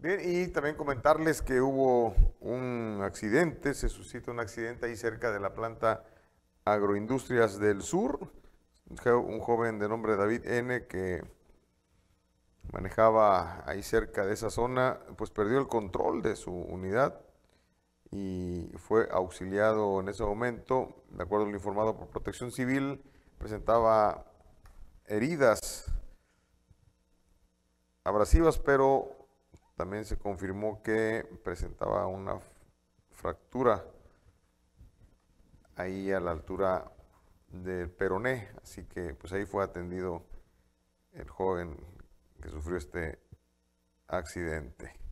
Bien, y también comentarles que hubo un accidente, se suscita un accidente ahí cerca de la planta Agroindustrias del Sur. Un joven de nombre David N. que manejaba ahí cerca de esa zona, pues perdió el control de su unidad y fue auxiliado en ese momento, de acuerdo al informado por Protección Civil, presentaba heridas abrasivas, pero también se confirmó que presentaba una fractura ahí a la altura del peroné, así que pues ahí fue atendido el joven que sufrió este accidente.